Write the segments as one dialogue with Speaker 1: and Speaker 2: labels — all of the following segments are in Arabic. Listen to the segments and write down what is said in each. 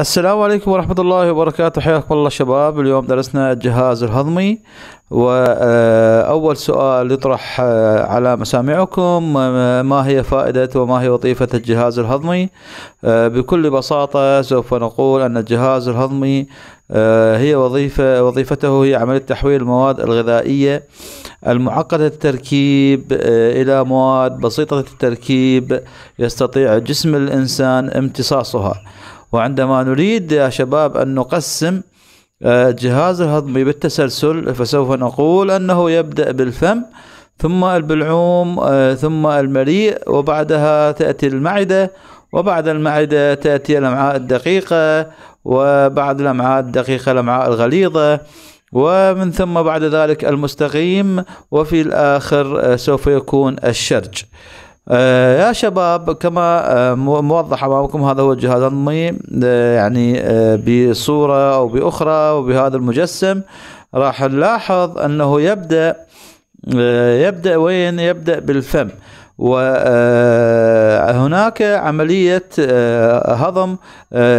Speaker 1: السلام عليكم ورحمة الله وبركاته حياكم الله شباب اليوم درسنا الجهاز الهضمي وأول آه، سؤال يطرح آه، على مسامعكم آه، ما هي فائدة وما هي وظيفة الجهاز الهضمي بكل بساطة سوف نقول أن الجهاز الهضمي هي وظيفة وظيفته هي عملية تحويل المواد الغذائية المعقدة التركيب إلى مواد بسيطة التركيب يستطيع جسم الإنسان امتصاصها وعندما نريد يا شباب أن نقسم الجهاز آه، الهضمي بالتسلسل فسوف نقول أنه يبدأ بالفم ثم البلعوم آه، ثم المريء وبعدها تأتي المعدة وبعد المعدة تأتي الأمعاء الدقيقة وبعد الأمعاء الدقيقة الأمعاء الغليظة ومن ثم بعد ذلك المستقيم وفي الآخر آه، سوف يكون الشرج آه، يا شباب كما آه، موضح امامكم هذا هو الجهاز الهضمي آه، يعني بصوره او باخرى وبهذا المجسم راح نلاحظ انه يبدا يبدا وين يبدا بالفم وهناك عملية هضم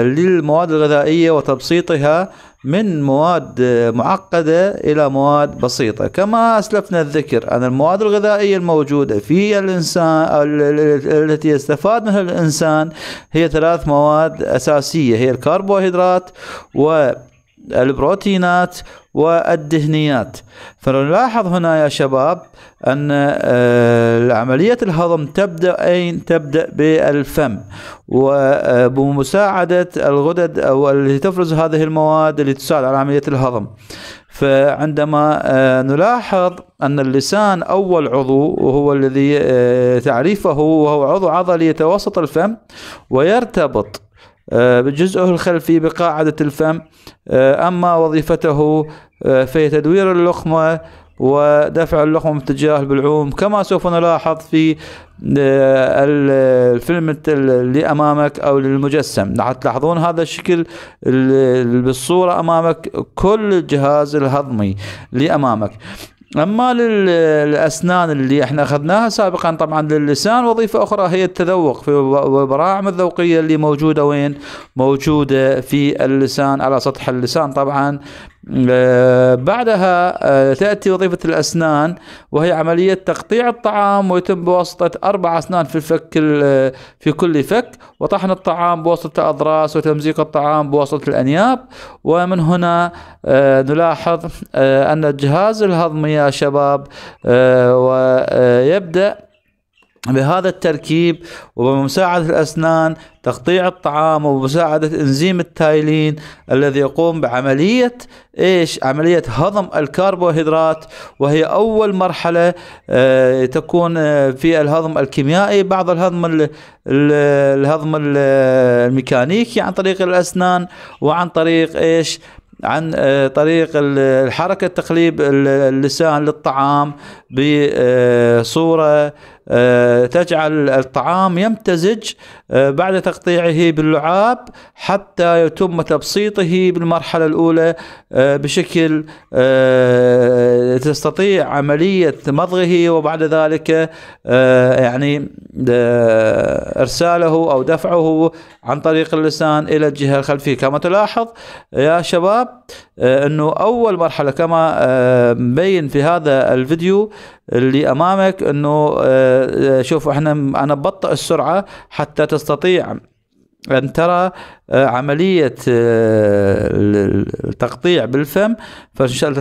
Speaker 1: للمواد الغذائية وتبسيطها من مواد معقدة إلى مواد بسيطة كما أسلفنا الذكر أن المواد الغذائية الموجودة في الإنسان التي يستفاد منها الإنسان هي ثلاث مواد أساسية هي الكربوهيدرات و البروتينات والدهنيات فنلاحظ هنا يا شباب أن آه، عملية الهضم تبدأ أين تبدأ بالفم وبمساعدة الغدد أو التي تفرز هذه المواد اللي تساعد على عملية الهضم فعندما آه، نلاحظ أن اللسان أول عضو وهو الذي آه، تعريفه وهو عضو عضلي يتوسط الفم ويرتبط آه، جزءه الخلفي بقاعدة الفم آه، أما وظيفته آه، فهي تدوير اللقمة ودفع اللقمة باتجاه البلعوم كما سوف نلاحظ في الفيلم اللي امامك او للمجسم راح تلاحظون هذا الشكل بالصوره امامك كل الجهاز الهضمي اللي امامك أما للأسنان اللي احنا أخذناها سابقا طبعا للسان وظيفة أخرى هي التذوق في البراعم الذوقية اللي موجودة وين موجودة في اللسان على سطح اللسان طبعا بعدها آه، تأتي وظيفة الأسنان وهي عملية تقطيع الطعام ويتم بواسطة أربع أسنان في الفك آه، في كل فك وطحن الطعام بواسطة الأضراس وتمزيق الطعام بواسطة الأنياب ومن هنا آه، نلاحظ أن الجهاز الهضمي يا شباب ويبدأ بهذا التركيب وبمساعدة الأسنان تقطيع الطعام وبمساعدة إنزيم التايلين الذي يقوم بعملية إيش عملية هضم الكربوهيدرات وهي أول مرحلة آه، تكون آه، في الهضم الكيميائي بعض الهضم الهضم الميكانيكي عن طريق الأسنان وعن طريق إيش عن آه، طريق الحركة تقليب اللسان للطعام بصورة آه، تجعل الطعام يمتزج آه، بعد تقطيعه باللعاب حتى يتم تبسيطه بالمرحلة الأولى آه، بشكل تستطيع عملية مضغه وبعد ذلك يعني إرساله أو دفعه عن طريق اللسان إلى الجهة الخلفية كما تلاحظ يا شباب أنه أول مرحلة كما بين في هذا الفيديو اللي أمامك أنه آه، آه، شوف احنا انا ببطئ السرعه حتى تستطيع أن ترى آه، عملية التقطيع بالفم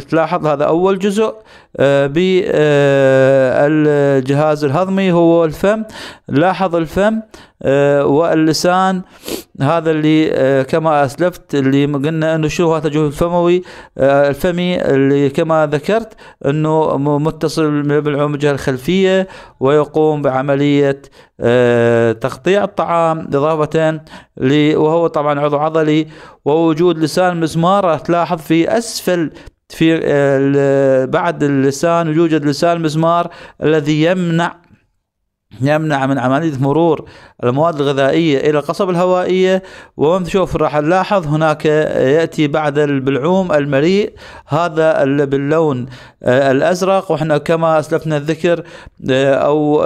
Speaker 1: تلاحظ هذا أول جزء بالجهاز الهضمي هو الفم لاحظ الفم آه، واللسان هذا اللي آه، كما اسلفت اللي قلنا انه شو هذا التجويف الفموي آه، الفمي اللي كما ذكرت انه متصل بالعمجه الخلفيه ويقوم بعمليه تقطيع الطعام اضافه وهو طبعا عضو عضلي ووجود لسان مسمار تلاحظ في اسفل في بعد اللسان يوجد لسان مسمار الذي يمنع يمنع من عملية مرور المواد الغذائية إلى القصب الهوائية ونشوف راح نلاحظ هناك يأتي بعد البلعوم المريء هذا باللون الأزرق وإحنا كما أسلفنا الذكر أو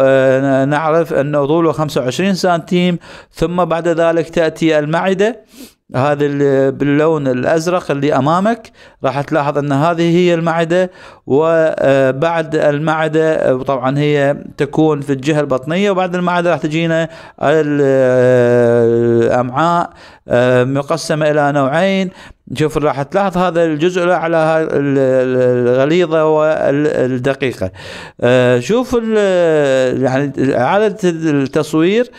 Speaker 1: نعرف أنه طوله 25 سنتيم ثم بعد ذلك تأتي المعدة هذا باللون الازرق اللي امامك راح تلاحظ ان هذه هي المعده وبعد المعده طبعا هي تكون في الجهه البطنيه وبعد المعده راح تجينا الامعاء آه، مقسمه الى نوعين شوف راح تلاحظ هذا الجزء الاعلى الغليظه والدقيقه آه، شوف يعني اعاده التصوير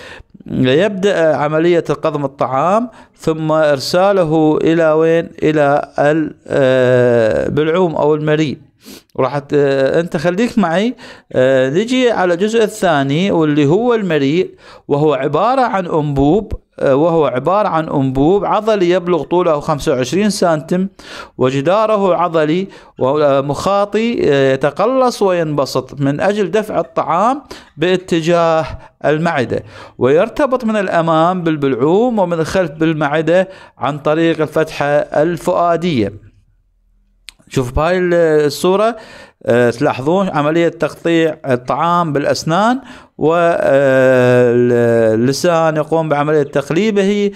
Speaker 1: يبدأ عملية قضم الطعام ثم إرساله إلى وين؟ إلى البلعوم آه، أو المريء وراح انت خليك معي آه، نجي على الجزء الثاني واللي هو المريء وهو عبارة عن أنبوب آه، وهو عبارة عن أنبوب عضلي يبلغ طوله 25 سنتم وجداره عضلي ومخاطي آه، يتقلص وينبسط من أجل دفع الطعام باتجاه المعدة ويرتبط من الأمام بالبلعوم ومن الخلف بالمعدة عن طريق الفتحة الفؤادية شوف بهاي الصورة آه، تلاحظون عملية تقطيع الطعام بالأسنان واللسان آه، يقوم بعملية تقليبه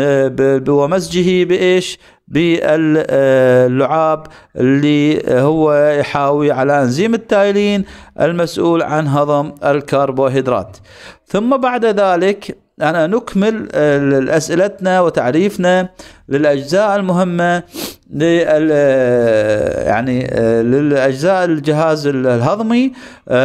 Speaker 1: آه، ومزجه بإيش باللعاب اللي هو يحاوي على انزيم التايلين المسؤول عن هضم الكربوهيدرات ثم بعد ذلك أنا نكمل آه، أسئلتنا وتعريفنا للأجزاء المهمة لل آه، يعني آه، للأجزاء الجهاز الهضمي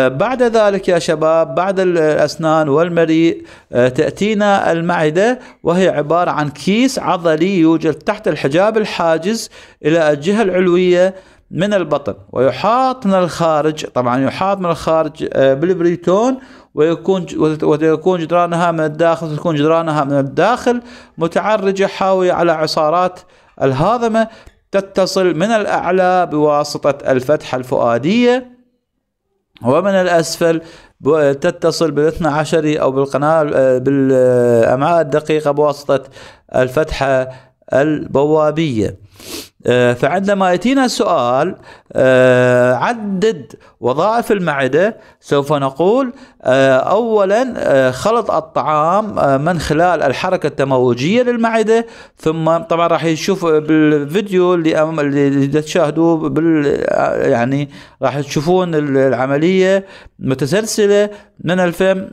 Speaker 1: بعد ذلك يا شباب بعد الأسنان والمريء تأتينا المعدة وهي عبارة عن كيس عضلي يوجد تحت الحجاب الحاجز إلى الجهة العلوية من البطن ويحاط من الخارج طبعا يحاط من الخارج بالبريتون ويكون ويكون جدرانها من الداخل تكون جدرانها من الداخل متعرجة حاوية على عصارات الهاضمة تتصل من الأعلى بواسطة الفتحة الفؤادية ومن الأسفل تتصل بالاثنى عشري أو بالقناة بالأمعاء الدقيقة بواسطة الفتحة البوابية آه، فعندما يأتينا سؤال آه، عدد وظائف المعدة سوف نقول آه، أولا خلط الطعام من خلال الحركة التموجية للمعدة ثم طبعا راح يشوف بالفيديو اللي تشاهدوه بال يعني راح تشوفون العملية متسلسلة من الفم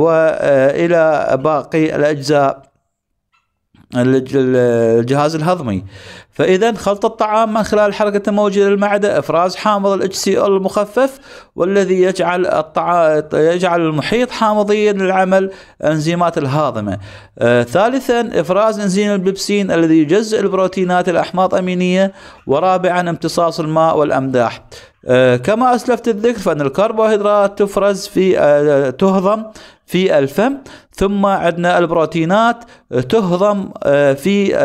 Speaker 1: وإلى باقي الأجزاء الجهاز الهضمي فاذا خلط الطعام من خلال حركه الموجه للمعده افراز حامض الاتش سي ال المخفف والذي يجعل الطعام يجعل المحيط حامضيا للعمل انزيمات الهاضمه آه ثالثا افراز انزيم البيبسين الذي يجزئ البروتينات الاحماض امينيه ورابعا امتصاص الماء والامداح آه، كما أسلفت الذكر فأن الكربوهيدرات تفرز في آه، تهضم في الفم ثم عندنا البروتينات تهضم آه، في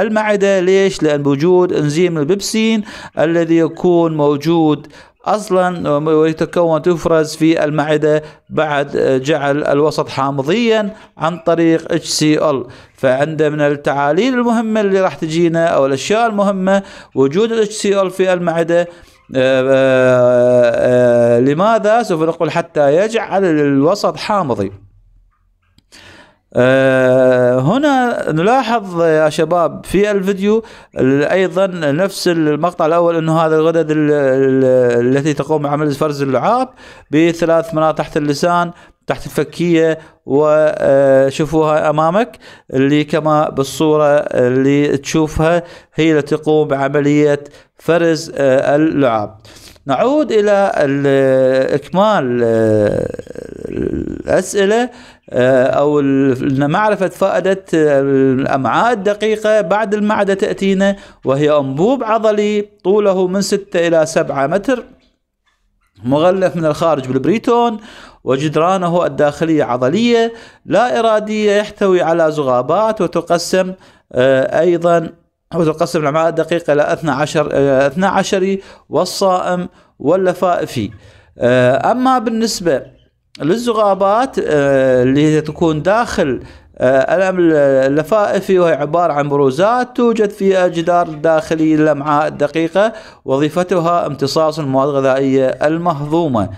Speaker 1: المعدة ليش؟ لأن بوجود إنزيم البيبسين الذي يكون موجود اصلا ويتكون تفرز في المعده بعد جعل الوسط حامضيا عن طريق اتش سي ال فعند من التعاليل المهمه اللي راح تجينا او الاشياء المهمه وجود الاتش سي ال في المعده آه، آه، آه، لماذا سوف نقول حتى يجعل الوسط حامضي هنا نلاحظ يا شباب في الفيديو ايضا نفس المقطع الاول انه هذا الغدد التي تقوم بعمل فرز اللعاب بثلاث مناطق تحت اللسان تحت الفكيه وشوفوها امامك اللي كما بالصوره اللي تشوفها هي اللي تقوم بعمليه فرز آه، اللعاب نعود إلى آه، إكمال آه، الأسئلة أو معرفة فائدة الأمعاء الدقيقة بعد المعدة تأتينا وهي أنبوب عضلي طوله من 6 إلى 7 متر مغلف من الخارج بالبريتون وجدرانه الداخلية عضلية لا إرادية يحتوي على زغابات وتقسم أيضا وتنقسم الأمعاء الدقيقة إلى 12 12 آه، والصائم واللفائفي آه، أما بالنسبة للزغابات آه، اللي تكون داخل الام اللفائفي وهي عبارة عن بروزات توجد في الجدار الداخلي للأمعاء الدقيقة وظيفتها امتصاص المواد الغذائية المهضومة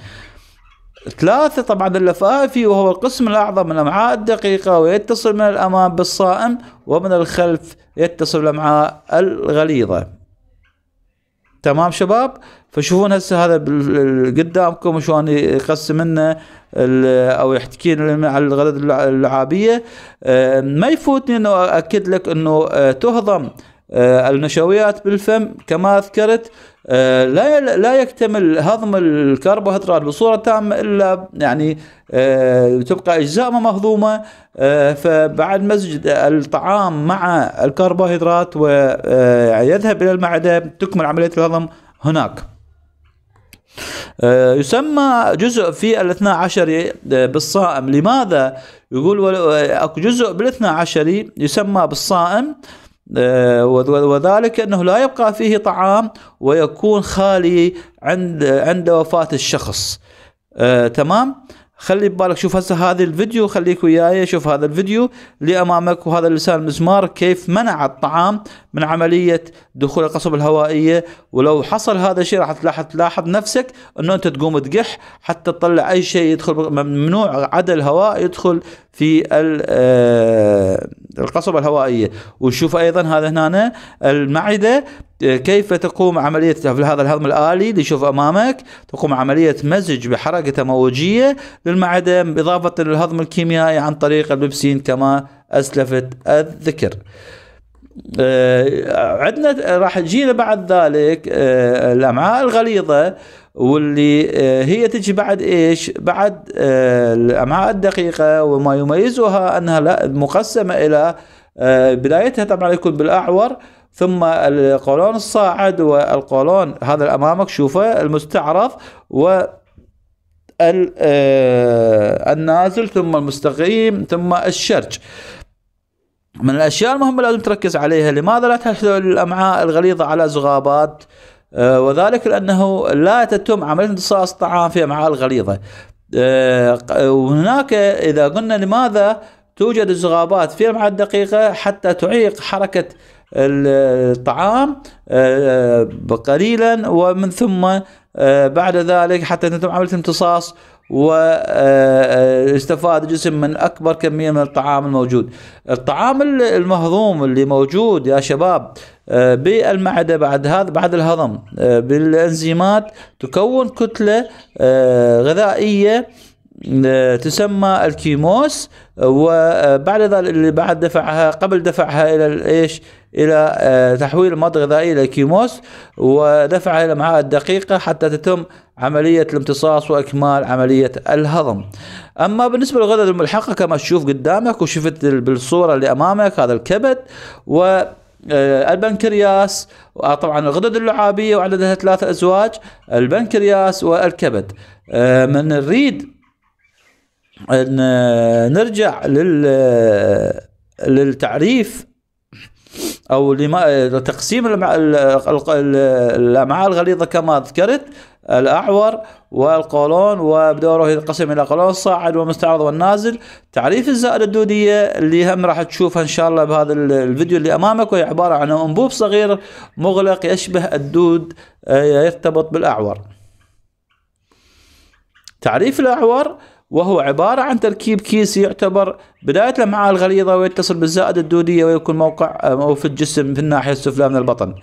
Speaker 1: ثلاثة طبعا اللفافي وهو القسم الأعظم من الأمعاء الدقيقة ويتصل من الأمام بالصائم ومن الخلف يتصل الأمعاء الغليظة تمام شباب فشوفون هسه هذا قدامكم شلون يقسم لنا او يحكي لنا على الغدد اللعابيه آه، ما يفوتني انه اكد لك انه آه، تهضم آه، النشويات بالفم كما ذكرت آه، لا لا يكتمل هضم الكربوهيدرات بصوره تامه الا يعني آه، تبقى اجزاء مهضومه آه، فبعد مزج الطعام مع الكربوهيدرات ويذهب الى المعده تكمل عمليه الهضم هناك يسمى جزء في الاثنى عشري بالصائم لماذا يقول اكو جزء بالاثنى عشري يسمى بالصائم آه، وذلك انه لا يبقى فيه طعام ويكون خالي عند عند وفاه الشخص آه، تمام خلي ببالك شوف هسه هذا الفيديو خليك وياي شوف هذا الفيديو اللي امامك وهذا اللسان المسمار كيف منع الطعام من عمليه دخول القصب الهوائيه ولو حصل هذا الشيء راح تلاحظ تلاحظ نفسك انه انت تقوم تقح حتى تطلع اي شيء يدخل ممنوع عدا الهواء يدخل في آه، القصبه الهوائيه وشوف ايضا هذا هنا المعده كيف تقوم عملية في هذا الهضم الآلي اللي يشوف أمامك تقوم عملية مزج بحركة موجية للمعدة إضافة للهضم الكيميائي عن طريق البيبسين كما أسلفت الذكر آه، عندنا راح جينا بعد ذلك آه، الأمعاء الغليظة واللي آه، هي تجي بعد ايش؟ بعد الامعاء الدقيقه وما يميزها انها مقسمه الى بدايتها طبعا يكون بالاعور ثم القولون الصاعد والقولون هذا امامك شوفه المستعرض و آه، النازل ثم المستقيم ثم الشرج من الاشياء المهمه لازم تركز عليها لماذا لا تحصل الامعاء الغليظه على زغابات آه، وذلك لانه لا تتم عمليه امتصاص الطعام في الامعاء الغليظه آه، وهناك اذا قلنا لماذا توجد الزغابات في الامعاء الدقيقة حتى تعيق حركة الطعام آه، قليلا ومن ثم آه، بعد ذلك حتى تتم عملية امتصاص واستفاد آه، الجسم من اكبر كميه من الطعام الموجود. الطعام المهضوم اللي موجود يا شباب بالمعده بعد هذا بعد الهضم بالانزيمات تكون كتله غذائيه تسمى الكيموس وبعد ذلك اللي بعد دفعها قبل دفعها الى ايش الى آه، تحويل المواد الغذائيه الى كيموس ودفعها الى الامعاء الدقيقه حتى تتم عمليه الامتصاص واكمال عمليه الهضم. اما بالنسبه للغدد الملحقه كما تشوف قدامك وشفت بالصوره اللي امامك هذا الكبد و آه، البنكرياس آه، طبعا الغدد اللعابيه وعددها ثلاثة ازواج البنكرياس والكبد من نريد نرجع لل للتعريف او لما تقسيم الامعاء الغليظه كما ذكرت الاعور والقولون وبدوره ينقسم الى قولون الصاعد والمستعرض والنازل تعريف الزائده الدوديه اللي هم راح تشوفها ان شاء الله بهذا الفيديو اللي امامك وهي عباره عن انبوب صغير مغلق يشبه الدود آه، يرتبط بالاعور تعريف الاعور وهو عبارة عن تركيب كيسي يعتبر بداية الأمعاء الغليظة ويتصل بالزائدة الدودية ويكون موقع في الجسم في الناحية السفلى من البطن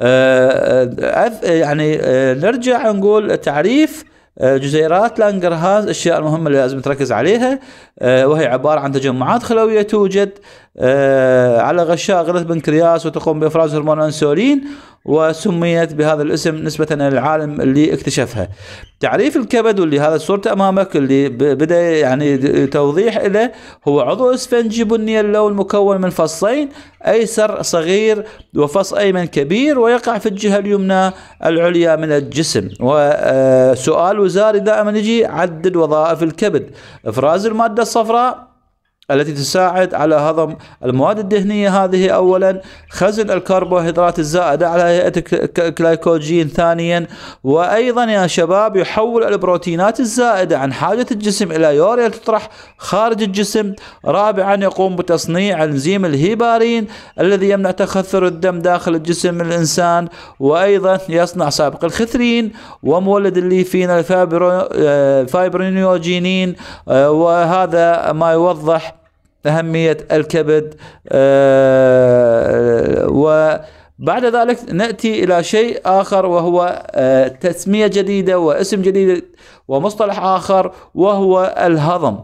Speaker 1: آه، آه، آه، يعني نرجع نقول تعريف جزيرات لانجرهاز الاشياء المهمه اللي لازم تركز عليها وهي عباره عن تجمعات خلويه توجد آه، على غشاء غدة بنكرياس وتقوم بإفراز هرمون الأنسولين وسميت بهذا الاسم نسبة إلى العالم اللي اكتشفها تعريف الكبد واللي هذا صورته أمامك اللي بدأ يعني توضيح له هو عضو اسفنجي بني اللون مكون من فصين أيسر صغير وفص أيمن كبير ويقع في الجهة اليمنى العليا من الجسم وسؤال آه، وزاري دائما يجي عدد وظائف الكبد إفراز المادة الصفراء التي تساعد على هضم المواد الدهنية هذه أولا خزن الكربوهيدرات الزائدة على هيئة الكلايكوجين ثانيا وأيضا يا شباب يحول البروتينات الزائدة عن حاجة الجسم إلى يوريا تطرح خارج الجسم رابعا يقوم بتصنيع انزيم الهيبارين الذي يمنع تخثر الدم داخل الجسم الإنسان وأيضا يصنع سابق الخثرين ومولد الليفين الفايبرينيوجينين آه، آه، وهذا ما يوضح أهمية الكبد آه، و بعد ذلك ناتي الى شيء اخر وهو آه، تسميه جديده واسم جديد ومصطلح اخر وهو الهضم.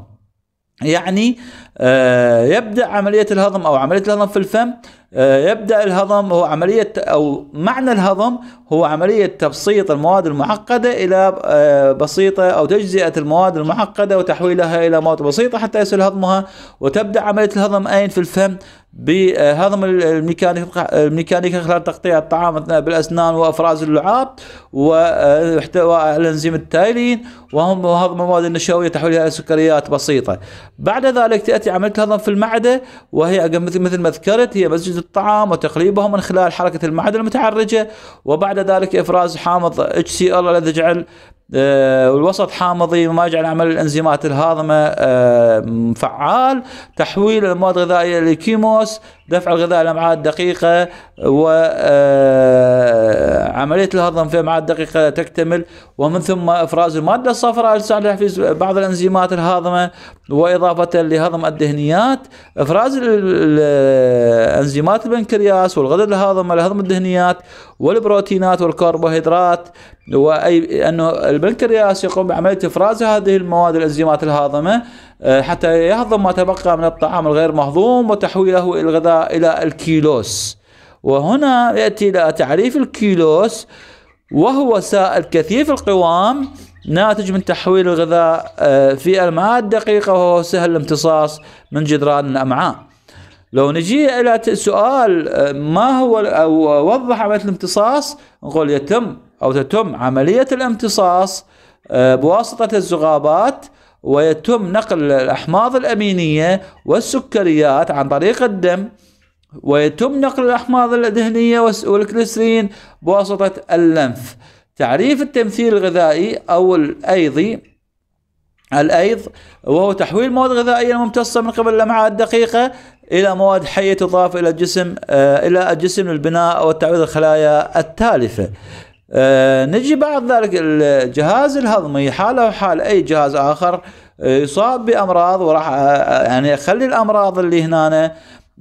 Speaker 1: يعني آه، يبدا عمليه الهضم او عمليه الهضم في الفم آه، يبدأ الهضم هو عملية أو معنى الهضم هو عملية تبسيط المواد المعقدة إلى آه، بسيطة أو تجزئة المواد المعقدة وتحويلها إلى مواد بسيطة حتى يسهل هضمها وتبدأ عملية الهضم أين في الفم بهضم آه، الميكانيكا الميكانيكا خلال تقطيع الطعام اثناء بالاسنان وافراز اللعاب واحتواء آه، على آه، انزيم التايلين وهم هضم المواد النشويه تحويلها الى سكريات بسيطه. بعد ذلك تاتي عمليه الهضم في المعده وهي مثل ما ذكرت هي مسجد الطعام وتقليبه من خلال حركه المعده المتعرجه وبعد ذلك افراز حامض ال الذي يجعل آه، والوسط حامضي وما يجعل عمل الانزيمات الهاضمه آه، فعال تحويل المواد الغذائيه لكيموس دفع الغذاء لامعاء الدقيقه و آه، عملية الهضم في أمعاء الدقيقة تكتمل ومن ثم إفراز المادة الصفراء في بعض الأنزيمات الهاضمة وإضافة لهضم الدهنيات إفراز أنزيمات البنكرياس والغدد الهاضمة لهضم الدهنيات والبروتينات والكربوهيدرات وأي أنه البنكرياس يقوم بعملية إفراز هذه المواد الأنزيمات الهاضمة آه، حتى يهضم ما تبقى من الطعام الغير مهضوم وتحويله الغذاء إلى الكيلوس وهنا يأتي إلى تعريف الكيلوس وهو سائل كثيف القوام ناتج من تحويل الغذاء آه، في الماء الدقيقة وهو سهل الامتصاص من جدران الأمعاء لو نجي إلى سؤال آه، ما هو أو وضح عملية الامتصاص نقول يتم أو تتم عملية الامتصاص آه، بواسطة الزغابات ويتم نقل الأحماض الأمينية والسكريات عن طريق الدم ويتم نقل الأحماض الدهنية والكلسترين بواسطة اللمف تعريف التمثيل الغذائي أو الأيضي الأيض وهو تحويل مواد غذائية ممتصة من قبل الأمعاء الدقيقة إلى مواد حية تضاف إلى الجسم آه، إلى الجسم للبناء أو تعويض الخلايا التالفة آه، نجي بعد ذلك الجهاز الهضمي حاله حال أي جهاز آخر آه، يصاب بأمراض وراح يعني أخلي الأمراض اللي هنا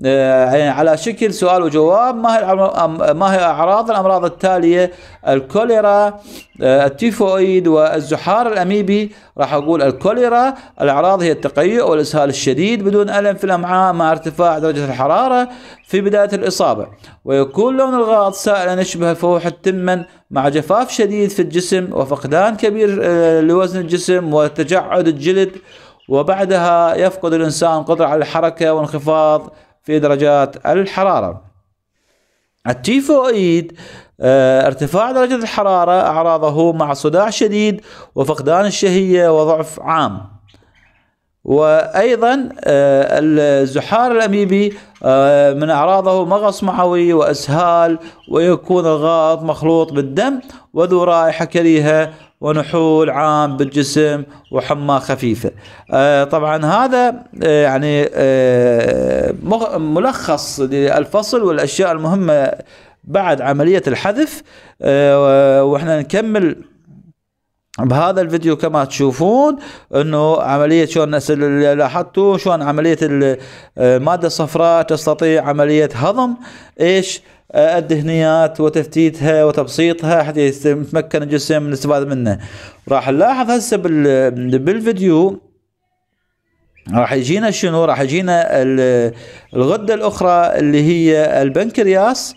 Speaker 1: آه، على شكل سؤال وجواب ما هي ما هي اعراض الامراض التاليه الكوليرا آه، التيفويد والزحار الاميبي راح اقول الكوليرا الاعراض هي التقيؤ والاسهال الشديد بدون الم في الامعاء مع ارتفاع درجه الحراره في بدايه الاصابه ويكون لون الغاض سائلا يشبه فوح التمن مع جفاف شديد في الجسم وفقدان كبير آه، لوزن الجسم وتجعد الجلد وبعدها يفقد الانسان قدره على الحركه وانخفاض في درجات الحرارة التيفوئيد آه، ارتفاع درجة الحرارة أعراضه مع صداع شديد وفقدان الشهية وضعف عام وأيضا آه، الزحار الأميبي آه، من أعراضه مغص معوي وأسهال ويكون الغائط مخلوط بالدم وذو رائحة كريهة ونحول عام بالجسم وحمى خفيفة آه، طبعا هذا آه، يعني آه، ملخص للفصل والأشياء المهمة بعد عملية الحذف وإحنا نكمل بهذا الفيديو كما تشوفون انه عمليه شلون لاحظتوا شلون عمليه الماده الصفراء تستطيع عمليه هضم ايش الدهنيات وتفتيتها وتبسيطها حتى يتمكن الجسم من الاستفادة منه راح نلاحظ هسه بالفيديو راح يجينا شنو راح يجينا الغدة الأخرى اللي هي البنكرياس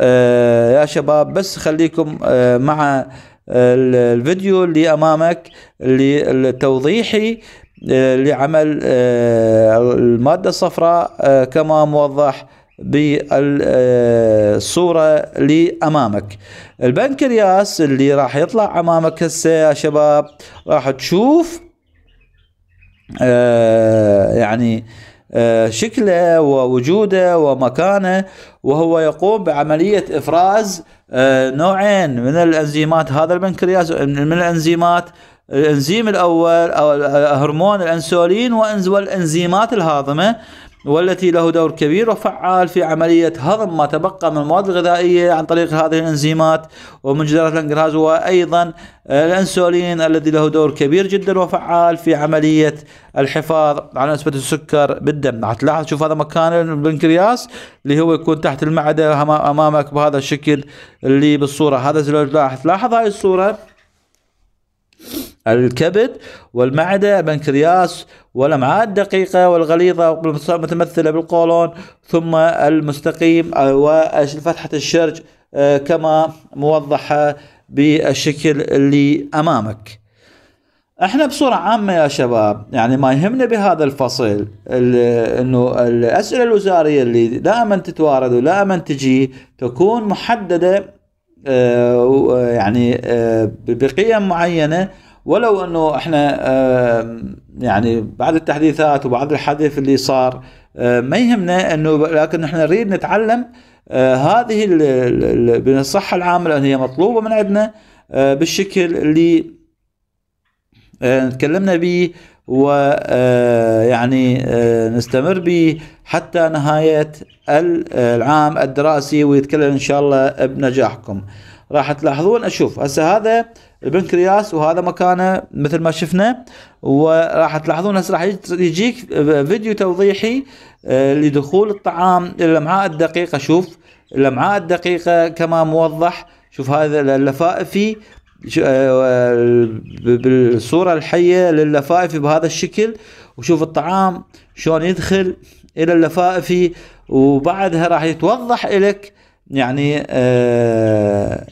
Speaker 1: آه، يا شباب بس خليكم آه، مع الفيديو اللي أمامك اللي التوضيحي آه، لعمل المادة الصفراء كما موضح بالصورة اللي أمامك البنكرياس اللي راح يطلع أمامك هسه يا شباب راح تشوف آه يعني آه شكله ووجوده ومكانه وهو يقوم بعملية إفراز آه نوعين من الأنزيمات هذا البنكرياس من الأنزيمات الانزيم الاول او هرمون الانسولين والانزيمات الهاضمه والتي له دور كبير وفعال في عملية هضم ما تبقى من المواد الغذائية عن طريق هذه الإنزيمات ومنجزات الانقراض وأيضا آه، الأنسولين الذي له دور كبير جدا وفعال في عملية الحفاظ على نسبة السكر بالدم هتلاحظ شوف هذا مكان البنكرياس اللي هو يكون تحت المعدة أمامك بهذا الشكل اللي بالصورة هذا تلاحظ هاي الصورة الكبد والمعدة بنكرياس والأمعاء الدقيقة والغليظة متمثلة بالقولون ثم المستقيم وفتحة الشرج آه، كما موضحة بالشكل اللي أمامك احنا بصورة عامة يا شباب يعني ما يهمنا بهذا الفصل انه الاسئلة الوزارية اللي دائما تتوارد ودائما تجي تكون محددة آه، يعني آه، بقيم معينة ولو انه احنا يعني بعد التحديثات وبعد الحدث اللي صار ما يهمنا انه لكن احنا نريد نتعلم آه، هذه الصحه العامه لان هي مطلوبه من عندنا آه، بالشكل اللي آه، تكلمنا به ويعني نستمر به حتى نهاية العام الدراسي ويتكلم إن شاء الله بنجاحكم راح تلاحظون أشوف هسه هذا البنكرياس وهذا مكانه مثل ما شفنا وراح تلاحظون هسه راح يجيك فيديو توضيحي آه، لدخول الطعام الى الامعاء الدقيقه شوف الامعاء الدقيقه كما موضح شوف هذا اللفائفي آه، بالصوره الحيه للفائفي بهذا الشكل وشوف الطعام شلون يدخل الى اللفائفي وبعدها راح يتوضح لك يعني آه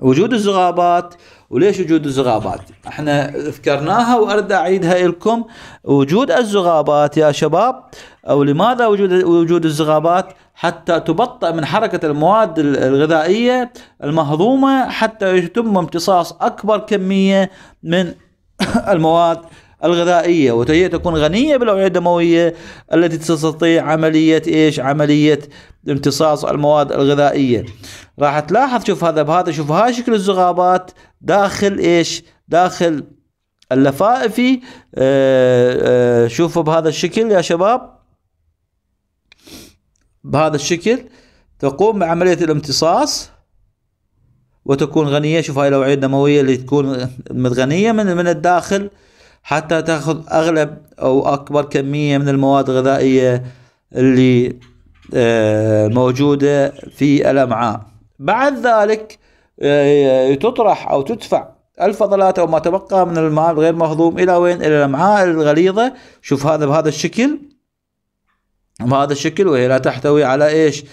Speaker 1: وجود الزغابات وليش وجود الزغابات احنا ذكرناها وارد اعيدها لكم وجود الزغابات يا شباب او لماذا وجود وجود الزغابات حتى تبطئ من حركه المواد الغذائيه المهضومه حتى يتم امتصاص اكبر كميه من المواد الغذائيه وهي تكون غنيه بالاوعيه الدمويه التي تستطيع عمليه ايش؟ عمليه امتصاص المواد الغذائيه. راح تلاحظ شوف هذا بهذا شوف هاي شكل الزغابات داخل ايش؟ داخل اللفائفي آه، آه، شوفوا بهذا الشكل يا شباب بهذا الشكل تقوم بعملية الامتصاص وتكون غنية شوف هاي الأوعية الدموية اللي تكون متغنية من من الداخل حتى تاخذ اغلب او اكبر كميه من المواد الغذائيه اللي آه، موجوده في الامعاء بعد ذلك آه، تطرح او تدفع الفضلات او ما تبقى من الماء الغير مهضوم الى وين؟ الى الامعاء الغليظه، شوف هذا بهذا الشكل بهذا الشكل وهي لا تحتوي على ايش؟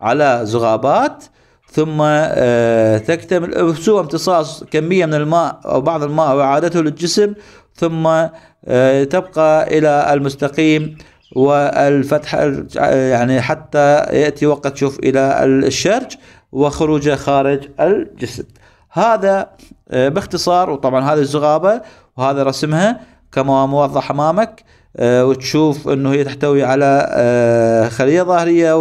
Speaker 1: على زغابات ثم آه، تكتمل سوء امتصاص كميه من الماء او بعض الماء واعادته للجسم ثم آه، تبقى إلى المستقيم والفتح يعني حتى يأتي وقت شوف إلى الشرج وخروجه خارج الجسد هذا آه، باختصار وطبعا هذه الزغابة وهذا رسمها كما موضح أمامك آه، وتشوف انه هي تحتوي على خليه ظهريه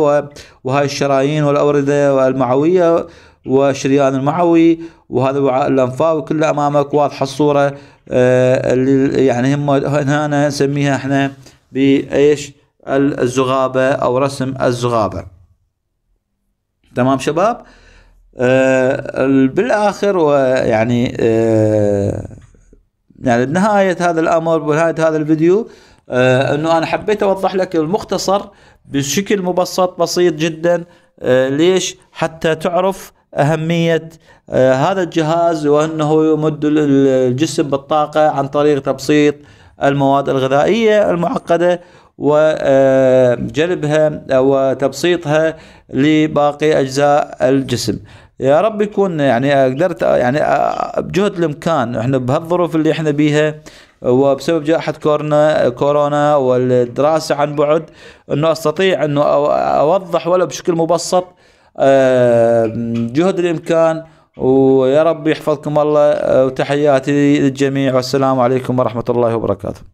Speaker 1: وهاي الشرايين والاورده المعويه والشريان المعوي وهذا وعاء الانفاق كله امامك واضحه الصوره آه، اللي يعني هم هنا نسميها احنا بايش الزغابه او رسم الزغابه تمام شباب آه، بالاخر ويعني يعني بنهايه آه، يعني هذا الامر بنهايه هذا الفيديو انه انا حبيت اوضح لك المختصر بشكل مبسط بسيط جدا ليش حتى تعرف أهمية آه، هذا الجهاز وأنه يمد الجسم بالطاقة عن طريق تبسيط المواد الغذائية المعقدة وجلبها آه، وتبسيطها لباقي أجزاء الجسم يا رب يكون يعني قدرت يعني آه، بجهد الامكان احنا بهالظروف اللي احنا بيها وبسبب جائحة كورونا كورونا والدراسة عن بعد انه استطيع انه اوضح ولو بشكل مبسط جهد الامكان ويا رب يحفظكم الله آه، وتحياتي للجميع والسلام عليكم ورحمه الله وبركاته